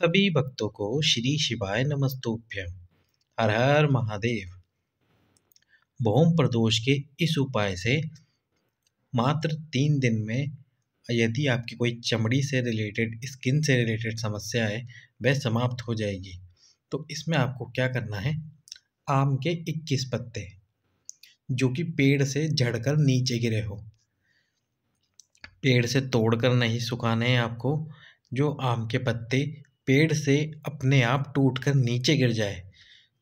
सभी भक्तों को श्री शिवाय नमस्तोभ्यम हर हर महादेव भौम प्रदोष के इस उपाय से मात्र तीन दिन में यदि आपकी कोई चमड़ी से रिलेटेड स्किन से रिलेटेड समस्या है वह समाप्त हो जाएगी तो इसमें आपको क्या करना है आम के 21 पत्ते जो कि पेड़ से झड़कर नीचे गिरे हो पेड़ से तोड़कर नहीं सुखाने हैं आपको जो आम के पत्ते पेड़ से अपने आप टूट कर नीचे गिर जाए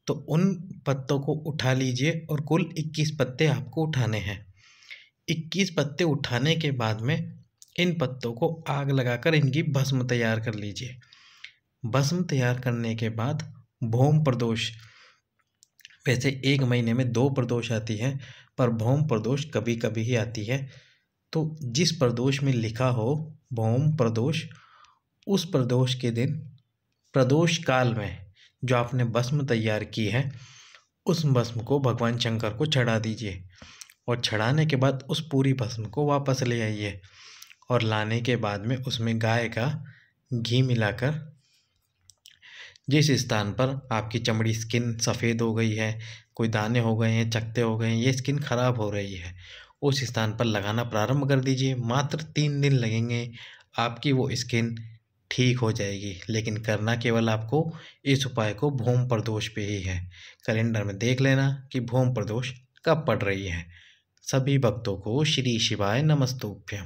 तो उन पत्तों को उठा लीजिए और कुल इक्कीस पत्ते आपको उठाने हैं इक्कीस पत्ते उठाने के बाद में इन पत्तों को आग लगाकर इनकी भस्म तैयार कर लीजिए भस्म तैयार करने के बाद भौम प्रदोष वैसे एक महीने में दो प्रदोष आती है पर भौम प्रदोष कभी कभी ही आती है तो जिस प्रदोष में लिखा हो भौम प्रदोष उस प्रदोष के दिन प्रदोष काल में जो आपने भस्म तैयार की है उस भस्म को भगवान शंकर को चढ़ा दीजिए और चढ़ाने के बाद उस पूरी भस्म को वापस ले आइए और लाने के बाद में उसमें गाय का घी मिलाकर जिस स्थान पर आपकी चमड़ी स्किन सफ़ेद हो गई है कोई दाने हो गए हैं चकते हो गए हैं ये स्किन ख़राब हो रही है उस स्थान पर लगाना प्रारंभ कर दीजिए मात्र तीन दिन लगेंगे आपकी वो स्किन ठीक हो जाएगी लेकिन करना केवल आपको इस उपाय को भूम प्रदोष पे ही है कैलेंडर में देख लेना कि भूम प्रदोष कब पड़ रही है सभी भक्तों को श्री शिवाय नमस्तुभ्यम